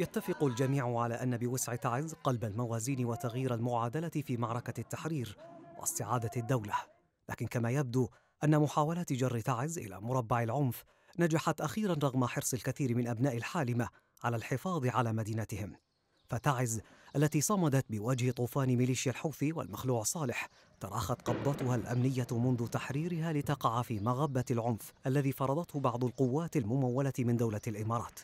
يتفق الجميع على أن بوسع تعز قلب الموازين وتغيير المعادلة في معركة التحرير واستعادة الدولة لكن كما يبدو أن محاولات جر تعز إلى مربع العنف نجحت أخيرا رغم حرص الكثير من أبناء الحالمة على الحفاظ على مدينتهم فتعز التي صمدت بوجه طوفان ميليشيا الحوثي والمخلوع صالح تراخت قبضتها الأمنية منذ تحريرها لتقع في مغبة العنف الذي فرضته بعض القوات الممولة من دولة الإمارات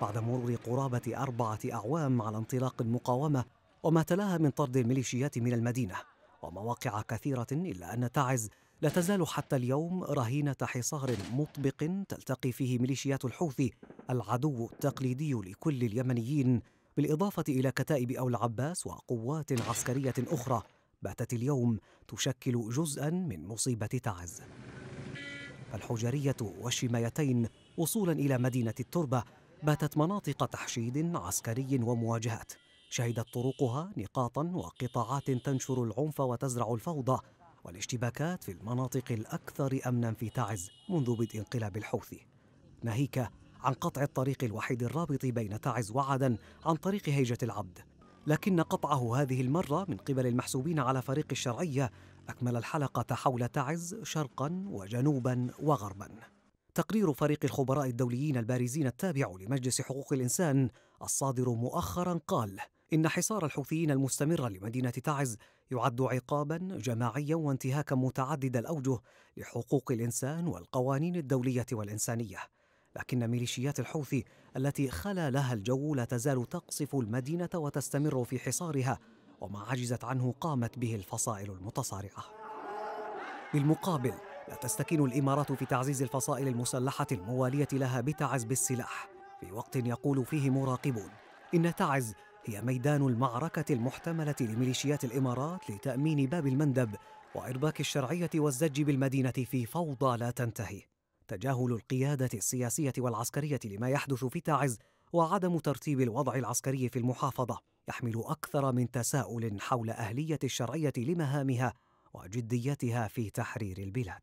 بعد مرور قرابة أربعة أعوام على انطلاق المقاومة وما تلاها من طرد الميليشيات من المدينة ومواقع كثيرة إلا أن تعز لا تزال حتى اليوم رهينة حصار مطبق تلتقي فيه ميليشيات الحوثي العدو التقليدي لكل اليمنيين بالإضافة إلى كتائب أو العباس وقوات عسكرية أخرى باتت اليوم تشكل جزءا من مصيبة تعز الحجرية والشمايتين وصولا إلى مدينة التربة باتت مناطق تحشيد عسكري ومواجهات شهدت طرقها نقاطا وقطاعات تنشر العنف وتزرع الفوضى والاشتباكات في المناطق الأكثر أمنا في تعز منذ بدء انقلاب الحوثي ناهيك عن قطع الطريق الوحيد الرابط بين تعز وعدن عن طريق هيجة العبد لكن قطعه هذه المرة من قبل المحسوبين على فريق الشرعية أكمل الحلقة حول تعز شرقا وجنوبا وغربا تقرير فريق الخبراء الدوليين البارزين التابع لمجلس حقوق الإنسان الصادر مؤخرا قال إن حصار الحوثيين المستمر لمدينة تعز يعد عقابا جماعيا وانتهاكا متعدد الأوجه لحقوق الإنسان والقوانين الدولية والإنسانية لكن ميليشيات الحوثي التي خلا لها الجو لا تزال تقصف المدينة وتستمر في حصارها وما عجزت عنه قامت به الفصائل المتصارعة بالمقابل لا تستكين الامارات في تعزيز الفصائل المسلحه المواليه لها بتعز بالسلاح في وقت يقول فيه مراقبون ان تعز هي ميدان المعركه المحتمله لميليشيات الامارات لتامين باب المندب وارباك الشرعيه والزج بالمدينه في فوضى لا تنتهي تجاهل القياده السياسيه والعسكريه لما يحدث في تعز وعدم ترتيب الوضع العسكري في المحافظه يحمل اكثر من تساؤل حول اهليه الشرعيه لمهامها وجديتها في تحرير البلاد